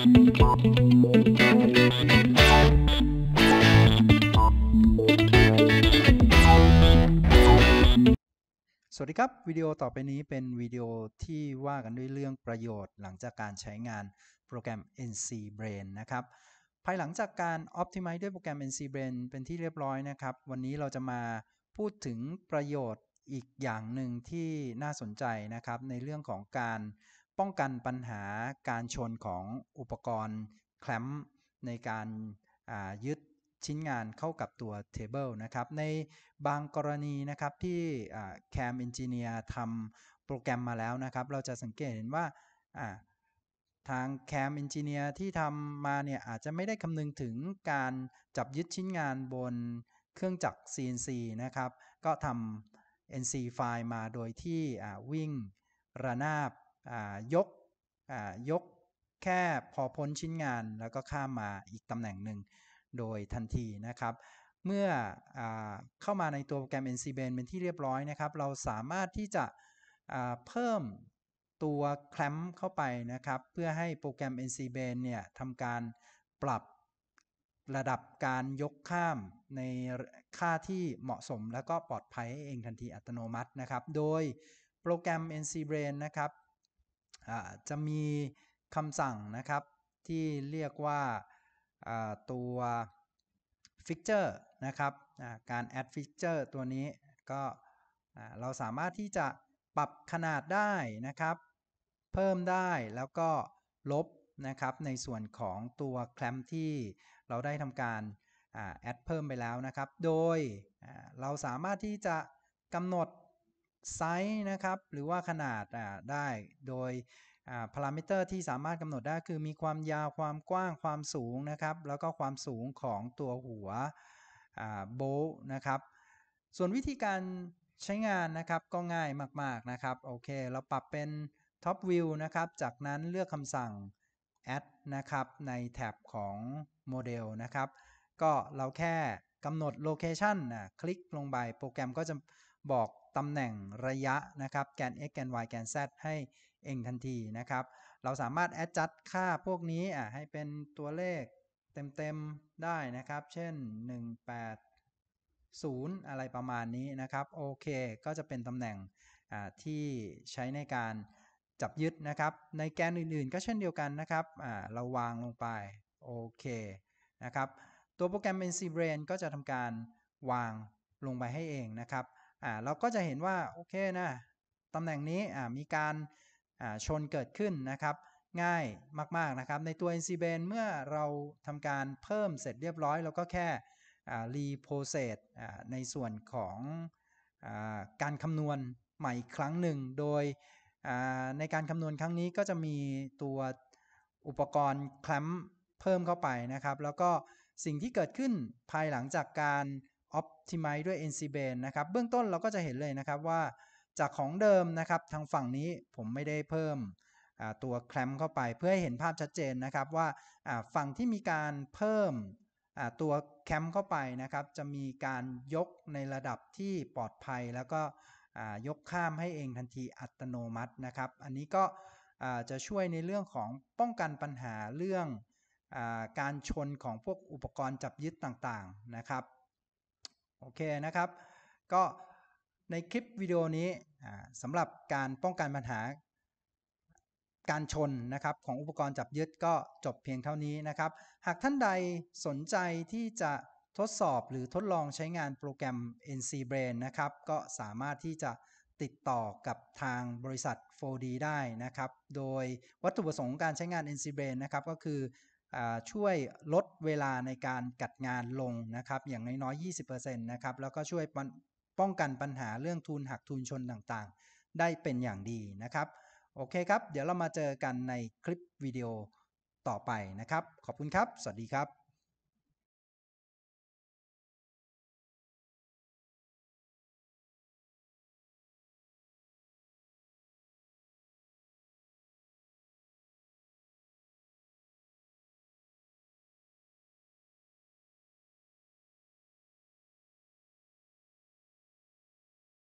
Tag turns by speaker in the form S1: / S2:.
S1: สวัสดีครับวิดีโอต่อไปนี้เป็นวิดีโอที่ว่ากันด้วยเรื่องประโยชน์หลังจากการใช้งานโปรแกรม NC Brain นะครับภายหลังจากการ Optimize ด้วยโปรแกรม NC Brain เป็นที่เรียบร้อยนะครับ วันนี้เราจะมาพูดถึงประโยชน์อีกอย่างหนึ่งที่น่าสนใจนะครับ ในเรื่องของการป้องกันปัญหาการชนของอุปกรณ์แคลมป์ในการยึดชิ้นงานเข้ากับตัวเทเบิลนะครับ ในบางกรณีนะครับที่แคมเอนจิเนียร์ทำโปรแกรมมาแล้วนะครับ เราจะสังเกตเห็นว่าทางแคมเอนจิเนียร์ที่ทำมาเนี่ยอาจจะไม่ได้คำนึงถึงการจับยึดชิ้นงานบนเครื่องจักร CNC นะครับก็ทำ NC ไฟล์มาโดยที่วิ่งระนาบยกยกแค่พอพ้นชิ้นงานแล้วก็ข้ามมาอีกตำแหน่งหนึ่งโดยทันทีนะครับ เมื่ออเข้ามาในตัวโปรแกรม NC b a n เป็นที่เรียบร้อยนะครับ เราสามารถที่จะเพิ่มตัวแคลมเข้าไปนะครับ เพื่อให้โปรแกรม NC b a n เนี่ยทำการปรับระดับการยกข้ามในค่าที่เหมาะสมและก็ปลอดภัยให้เองทันทีอัตโนมัตินะครับโดยโปรแกรม NC Brain นะครับจะมีคำสั่งนะครับ ที่เรียกว่าตัว Fixture นะครับการ add Fixture ตัวนี้ก็เราสามารถที่จะปรับขนาดได้นะครับ เพิ่มได้แล้วก็ลบ นะครับในส่วนของตัวแคลมที่เราได้ทำการแอดเพิ่มไปแล้วนะครับ โดยเราสามารถที่จะกำหนดไซส์นะครับ หรือว่าขนาดได้โดยพารามิเตอร์ที่สามารถกำหนดได้คือมีความยาวความกว้างความสูงนะครับ แล้วก็ความสูงของตัวหัวโบลนะครับ ส่วนวิธีการใช้งานนะครับก็ง่ายมากๆนะครับ โอเคเราปรับเป็น Top View นะครับ จากนั้นเลือกคำสั่ง Add นะครับ ในแท็บของโมเดลนะครับ ก็เราแค่กำหนดโลเคชันนะคลิกลงไป โปรแกรมก็จะบอกตำแหน่งระยะนะครับ แกน x แกน y แกน z ให้เองทันทีนะครับ เราสามารถ adjust ค่าพวกนี้อ่ะให้เป็นตัวเลขเต็มๆ ได้นะครับ เช่น 180 อะไรประมาณนี้นะครับโอเค ก็จะเป็นตำแหน่งที่ใช้ในการจับยึดนะครับ ในแกนอื่นๆ ก็เช่นเดียวกันนะครับเราวางลงไป โอเคนะครับตัวโปรแกรม NC Brain ก็จะทำการวางลงไปให้เองนะครับอ่าเราก็จะเห็นว่าโอเคนะตำแหน่งนี้อ่ามีการอ่าชนเกิดขึ้นนะครับ ง่ายมากๆนะครับในตัว NC b a n เมื่อเราทำการเพิ่มเสร็จเรียบร้อยเราก็แค่รีโพเซตในส่วนของอการคำนวณใหม่ครั้งหนึ่ง โดยในการคำนวณครั้งนี้ก็จะมีตัวอุปกรณ์แคลมเพิ่มเข้าไปนะครับ แล้วก็สิ่งที่เกิดขึ้นภายหลังจากการ Optimize ด้วย NC b a n นะครับเบื้องต้นเราก็จะเห็นเลยนะครับว่าจากของเดิมนะครับทางฝั่งนี้ผมไม่ได้เพิ่มตัวแคลมเข้าไปเพื่อให้เห็นภาพชัดเจนนะครับ ว่าฝั่งที่มีการเพิ่มตัวแคมเข้าไปนะครับ จะมีการยกในระดับที่ปลอดภัยแล้วก็ยกข้ามให้เองทันทีอัตโนมัตินะครับ อันนี้ก็จะช่วยในเรื่องของป้องกันปัญหาเรื่องอการชนของพวกอุปกรณ์จับยึดต่างๆ นะครับโอเคนะครับ ก็ในคลิปวิดีโอนี้สำหรับการป้องกันปัญหาการชนนะครับของอุปกรณ์จับยึดก็จบเพียงเท่านี้นะครับ หากท่านใดสนใจที่จะทดสอบหรือทดลองใช้งานโปรแกรม NC Brain นะครับก็สามารถที่จะติดต่อกับทางบริษัท 4D ได้นะครับ โดยวัตถุประสงค์การใช้งาน NC Brain นะครับก็คือช่วยลดเวลาในการกัดงานลงนะครับ อย่างน้อยๆ20%นะครับแล้วก็ช่วยป้องกันปัญหาเรื่องทุนหักทุนชนต่างๆ ได้เป็นอย่างดีนะครับ โอเคครับเดี๋ยวเรามาเจอกันในคลิปวิดีโอต่อไปนะครับ ขอบคุณครับ สวัสดีครับ